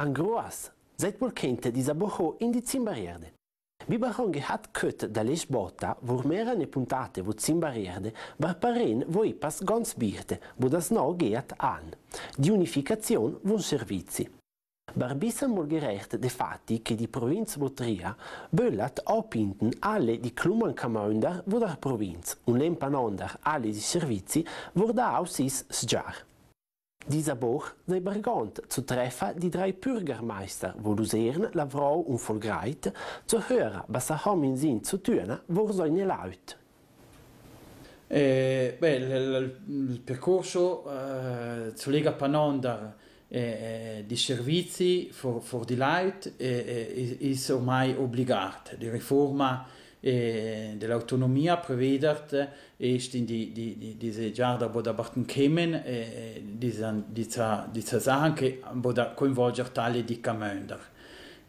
Angroas, seid pur chente di Saboho in di Zimbarierde. Baron gehat köt da les botta, vor mehrere puntate wo Zimbarierde, war parin wo ipas gons birte, wo das no geat an. Die unificazion von servizi. Barbissa morgerecht de fatti che di Provinz Votria, böllat opinten alle di Kluman Kamaunder wo der Provinz und lempanander alle di servizi wo da ausis sjar. Dieser der begann zu treffen die drei Bürgermeister, wo Luzern, Lavrau und Volgreit, zu hören, was sie haben in Sinn zu tun, wo sie Leute. Eh, beh, il, il percorso eh, zu Lega Panonda eh, eh, di servizi for, for die Leute eh, eh ist ormai obbligat. Die Reforma äh, e, der Autonomie verwedert ist e in die, die, die, diese Jahre, wo da Barton kämen, äh, diese, diese, diese Sachen, die coinvolgen alle die Gemeinden.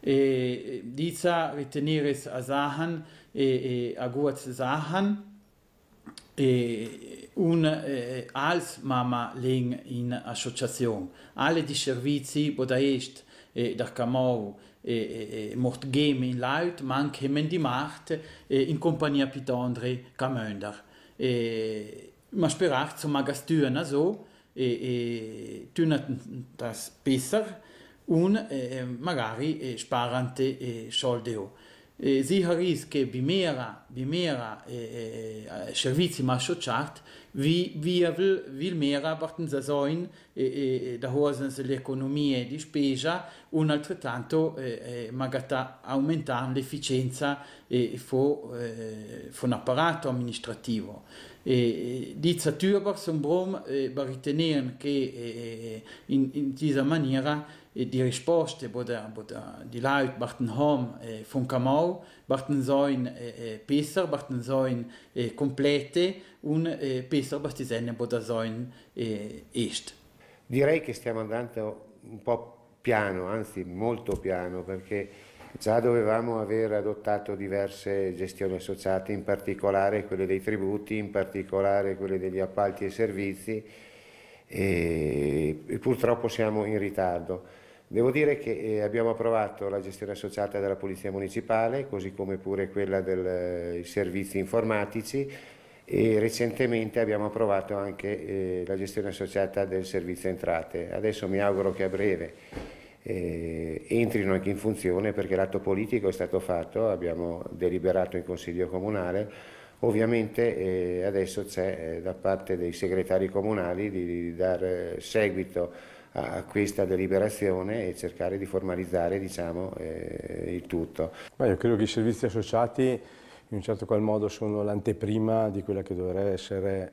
E, dieser ritenere Sachen, e, e, a e, gute Sachen, e, un, e, als Mama legen in Assoziation. Alle die Servizi, wo da ist, e, der Kamau, e, e, e Mortgeme luid, maar die Mendimacht e, in compagnia Pitondre Camönder. E, ma sperach zum Magastürner so, e, e tünet das besser und e, e, magari e, die e, soldeo. E, sicher ist, che bimera, bimera e, die e, servizi ma associati Vi, via er vil, vil mera partenza soin e, e da hosens le economie di spesa, un altrettanto eh, magata aumentare l'efficienza e, e fo, eh, øh, fo un øh, apparato amministrativo. Øh, e, di Zatürber sombrom eh, baritenieren che eh, in, in questa maniera die risposte boda, boda, die Leiit barten Hom eh, äh, vun Kamau, barten seun eh, äh, Peser, äh, barten seun eh, complete un eh, Peser bastisenne boda seun eh, est. Direi che stiamo andando un po' piano, anzi molto piano, perché già dovevamo aver adottato diverse gestioni associate, in particolare quelle dei tributi, in particolare quelle degli appalti e servizi, e, e purtroppo siamo in ritardo. Devo dire che eh, abbiamo approvato la gestione associata della Polizia Municipale, così come pure quella dei eh, servizi informatici e recentemente abbiamo approvato anche eh, la gestione associata del servizio entrate. Adesso mi auguro che a breve eh, entrino anche in funzione perché l'atto politico è stato fatto, abbiamo deliberato in Consiglio Comunale Ovviamente eh, adesso c'è eh, da parte dei segretari comunali di, di dare eh, seguito a questa deliberazione e cercare di formalizzare diciamo, eh, il tutto. Ma io credo che i servizi associati in un certo qual modo sono l'anteprima di quella che dovrebbe essere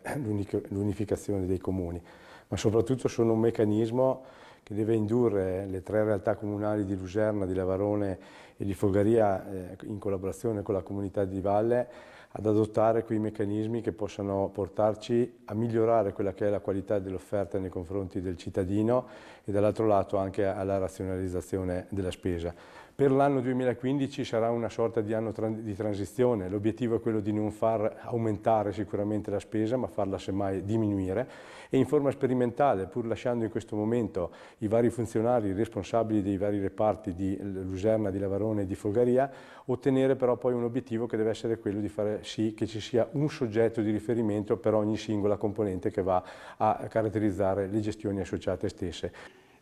l'unificazione dei comuni, ma soprattutto sono un meccanismo che deve indurre le tre realtà comunali di Lucerna, di Lavarone e di Fogaria, eh, in collaborazione con la comunità di Valle, ad adottare quei meccanismi che possano portarci a migliorare quella che è la qualità dell'offerta nei confronti del cittadino e dall'altro lato anche alla razionalizzazione della spesa. Per l'anno 2015 sarà una sorta di anno di transizione, l'obiettivo è quello di non far aumentare sicuramente la spesa ma farla semmai diminuire e in forma sperimentale, pur lasciando in questo momento i vari funzionari responsabili dei vari reparti di Luserna, di Lavarone e di Fogaria, ottenere però poi un obiettivo che deve essere quello di fare sì che ci sia un soggetto di riferimento per ogni singola componente che va a caratterizzare le gestioni associate stesse.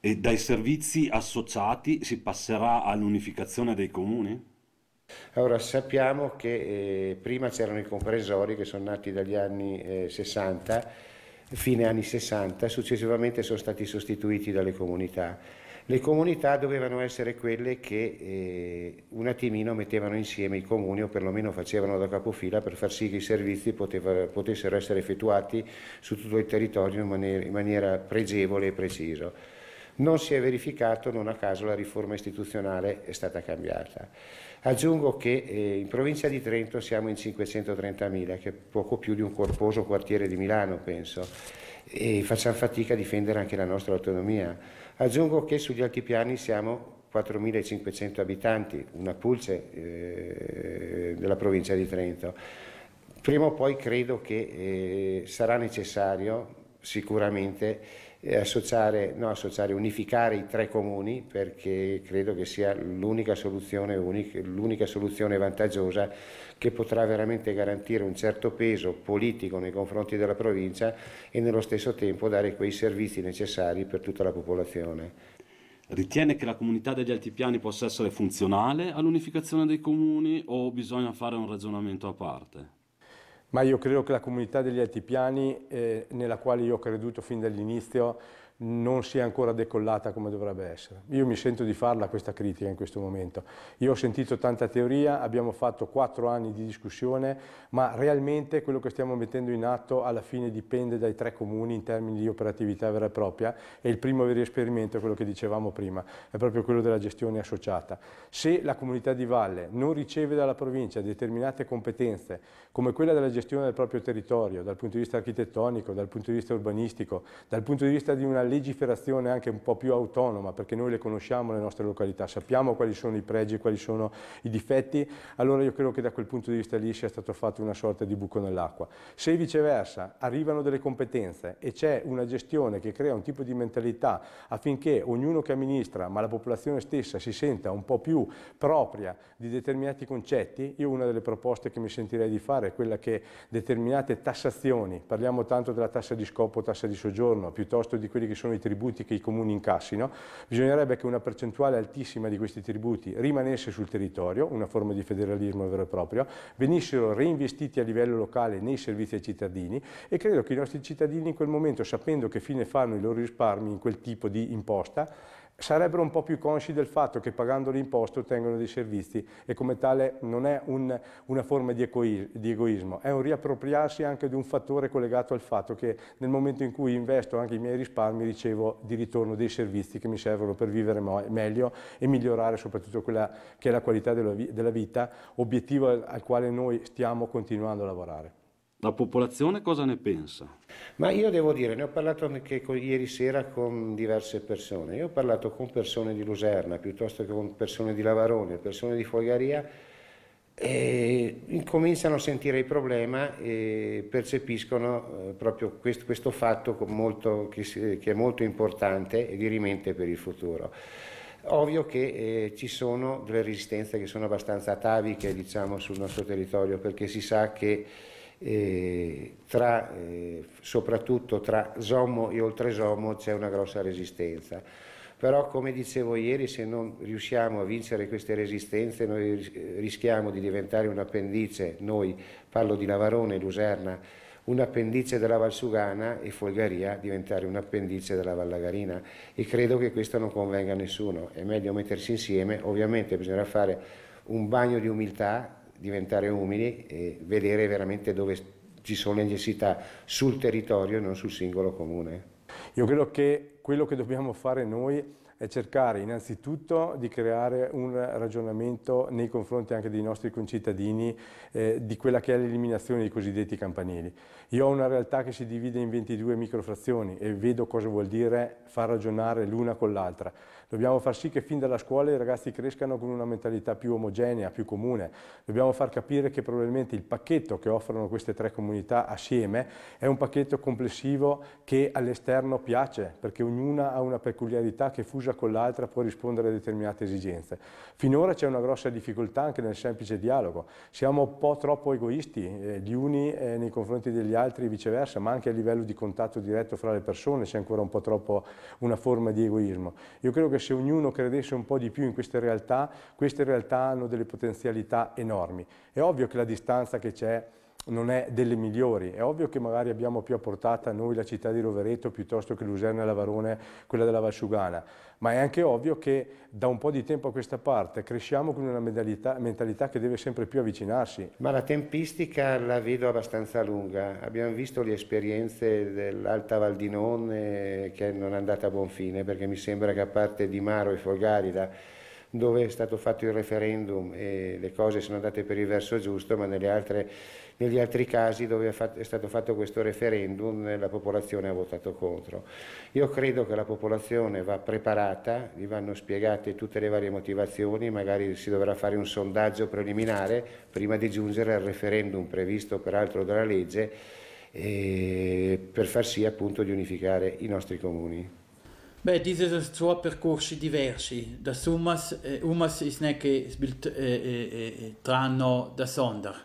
E dai servizi associati si passerà all'unificazione dei comuni? Allora, sappiamo che eh, prima c'erano i comprensori che sono nati dagli anni eh, 60, fine anni 60, successivamente sono stati sostituiti dalle comunità. Le comunità dovevano essere quelle che eh, un attimino mettevano insieme i comuni o perlomeno facevano da capofila per far sì che i servizi poteva, potessero essere effettuati su tutto il territorio in maniera, in maniera pregevole e precisa non si è verificato, non a caso la riforma istituzionale è stata cambiata. Aggiungo che eh, in provincia di Trento siamo in 530.000, che è poco più di un corposo quartiere di Milano, penso, e facciamo fatica a difendere anche la nostra autonomia. Aggiungo che sugli altipiani siamo 4.500 abitanti, una pulce eh, della provincia di Trento. Prima o poi credo che eh, sarà necessario sicuramente associare, no, associare, unificare i tre comuni perché credo che sia l'unica soluzione, l'unica soluzione vantaggiosa che potrà veramente garantire un certo peso politico nei confronti della provincia e nello stesso tempo dare quei servizi necessari per tutta la popolazione. Ritiene che la comunità degli altipiani possa essere funzionale all'unificazione dei comuni o bisogna fare un ragionamento a parte? ma io credo che la comunità degli altipiani, eh, nella quale io ho creduto fin dall'inizio, non sia ancora decollata come dovrebbe essere. Io mi sento di farla questa critica in questo momento. Io ho sentito tanta teoria, abbiamo fatto quattro anni di discussione, ma realmente quello che stiamo mettendo in atto alla fine dipende dai tre comuni in termini di operatività vera e propria e il primo vero esperimento è quello che dicevamo prima, è proprio quello della gestione associata. Se la comunità di valle non riceve dalla provincia determinate competenze, come quella della gestione del proprio territorio, dal punto di vista architettonico, dal punto di vista urbanistico, dal punto di vista di una legiferazione anche un po' più autonoma, perché noi le conosciamo le nostre località, sappiamo quali sono i pregi, quali sono i difetti, allora io credo che da quel punto di vista lì sia stato fatto una sorta di buco nell'acqua. Se viceversa arrivano delle competenze e c'è una gestione che crea un tipo di mentalità affinché ognuno che amministra, ma la popolazione stessa si senta un po' più propria di determinati concetti, io una delle proposte che mi sentirei di fare è quella che determinate tassazioni, parliamo tanto della tassa di scopo, tassa di soggiorno, piuttosto di quelli che che sono i tributi che i comuni incassino, bisognerebbe che una percentuale altissima di questi tributi rimanesse sul territorio, una forma di federalismo vero e proprio, venissero reinvestiti a livello locale nei servizi ai cittadini e credo che i nostri cittadini in quel momento, sapendo che fine fanno i loro risparmi in quel tipo di imposta, sarebbero un po' più consci del fatto che pagando le imposte ottengono dei servizi e come tale non è un, una forma di, di, egoismo, è un riappropriarsi anche di un fattore collegato al fatto che nel momento in cui investo anche i miei risparmi ricevo di ritorno dei servizi che mi servono per vivere meglio e migliorare soprattutto quella che è la qualità della, vi della vita, obiettivo al quale noi stiamo continuando a lavorare. La popolazione cosa ne pensa? Ma io devo dire, ne ho parlato anche ieri sera con diverse persone, io ho parlato con persone di Luserna, piuttosto che con persone di Lavarone, persone di Fogaria, e cominciano a sentire il problema e percepiscono eh, proprio questo, questo fatto molto, che, che, è molto importante e dirimente per il futuro. Ovvio che eh, ci sono delle resistenze che sono abbastanza ataviche diciamo, sul nostro territorio perché si sa che eh, tra, eh, soprattutto tra somo e oltre oltresomo c'è una grossa resistenza. Però come dicevo ieri, se non riusciamo a vincere queste resistenze noi rischiamo di diventare un'appendice, noi parlo di Navarone, Luserna, un'appendice della Valsugana e Folgaria diventare un'appendice della Vallagarina e credo che questo non convenga a nessuno, è meglio mettersi insieme, ovviamente bisognerà fare un bagno di umiltà diventare umili e vedere veramente dove ci sono le necessità sul territorio e non sul singolo comune. Io credo che quello che dobbiamo fare noi è cercare innanzitutto di creare un ragionamento nei confronti anche dei nostri concittadini eh, di quella che è l'eliminazione dei cosiddetti campanili. Io ho una realtà che si divide in 22 microfrazioni e vedo cosa vuol dire far ragionare l'una con l'altra. Dobbiamo far sì che fin dalla scuola i ragazzi crescano con una mentalità più omogenea, più comune. Dobbiamo far capire che probabilmente il pacchetto che offrono queste tre comunità assieme è un pacchetto complessivo che all'esterno piace, perché ognuna ha una peculiarità che fusa con l'altra può rispondere a determinate esigenze. Finora c'è una grossa difficoltà anche nel semplice dialogo. Siamo un po' troppo egoisti, eh, gli uni eh, nei confronti degli altri e viceversa, ma anche a livello di contatto diretto fra le persone c'è ancora un po' troppo una forma di egoismo. Io credo che che se ognuno credesse un po' di più in queste realtà, queste realtà hanno delle potenzialità enormi. È ovvio che la distanza che c'è non è delle migliori. È ovvio che magari abbiamo più a portata noi la città di Rovereto piuttosto che Luserna e Lavarone, quella della Valsugana, ma è anche ovvio che da un po' di tempo a questa parte cresciamo con una mentalità, che deve sempre più avvicinarsi. Ma la tempistica la vedo abbastanza lunga. Abbiamo visto le esperienze dell'Alta Val di Non che non è andata a buon fine, perché mi sembra che a parte Di Maro e Folgarida dove è stato fatto il referendum e le cose sono andate per il verso giusto, ma altre, negli altri casi dove è, è, stato fatto questo referendum eh, la popolazione ha votato contro. Io credo che la popolazione va preparata, gli vanno spiegate tutte le varie motivazioni, magari si dovrà fare un sondaggio preliminare prima di giungere al referendum previsto peraltro dalla legge eh, per far sì appunto di unificare i nostri comuni. Beh, dieses sono percorsi diversi. Da Umas, eh, Umas ist nicht che spielt eh eh, eh, eh, tranno da sonder.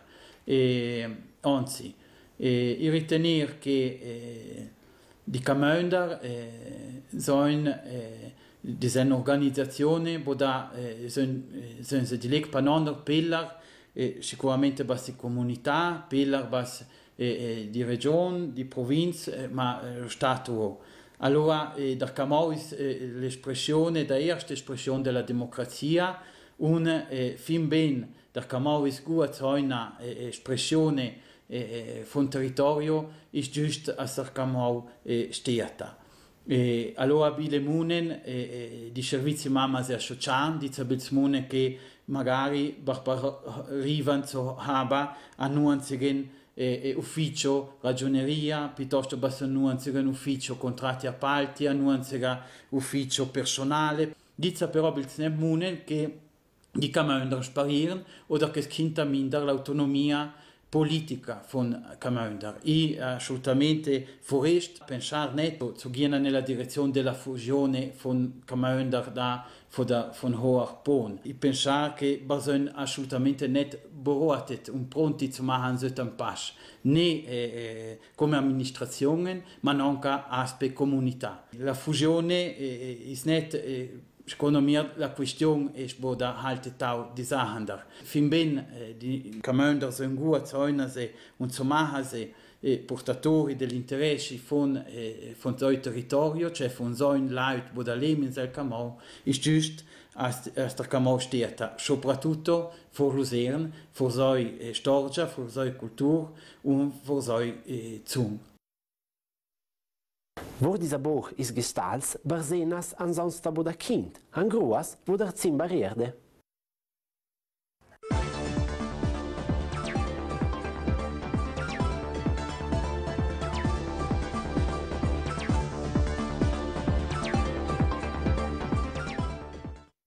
E, anzi, eh, io ritenere che eh, di Camönder eh, sono eh, diesen organizzazione, boda eh, sono eh, son se dileg panander pillar eh, sicuramente bas comunità, pillar bas eh, di regione, di provincia, ma eh, stato. Allora, eh, der Camau eh, l'espressione, der erste espressione della democrazia, un eh, fin ben, der Camau ist gut, so eine eh, Expression eh, von eh, Territorio, ist just, als der Camau eh, steht. E allora Bile Munen eh, eh di servizi mamma si associano, di Zabelsmune che magari arrivano a Haba a nuanzigen e, eh, ufficio, ragioneria, piuttosto basta nuanzare un ufficio contratti appalti, a nuanzare ufficio personale. Dizza però il Munen che die kann man a sparire o das Kind damit der l'autonomia politica von Commander e äh, assolutamente forest pensar netto zu gehen nella direzione della fusione von Commander da von der von hoher Pohn. Ich pensar che bisogna assolutamente net beobachtet und pronti zu machen solchen Pass, ne eh, äh, äh, come amministrazione, ma anche aspe comunità. La fusione eh, is net eh, Secondo me ist, questione è boda halte tau disahander. Fin ben di äh, commander sono gut zeunase und so mahase portatori dell'interesse von äh, von so territorio, cioè von so ein Leut boda leben in sel Kamau, ist just als als der Kamau steht, soprattutto vor lusern vor so äh, Storgia, vor so Kultur und vor so Zung. Wo dieser Buch ist gestalt, war sehen als ansonsten wo der Kind, an Gruas, wo der Zimmer Erde.